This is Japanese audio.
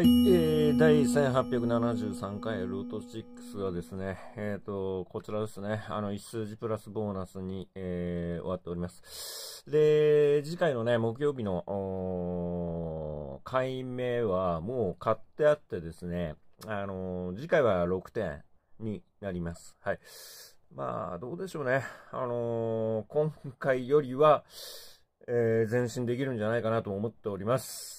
はい、えー、第1873回ルート6はですね、えっ、ー、と、こちらですね、あの、一数字プラスボーナスに、えー、終わっております。で、次回のね、木曜日の、回目はもう買ってあってですね、あの次回は6点になります。はい。まあ、どうでしょうね。あの今回よりは、えー、前進できるんじゃないかなと思っております。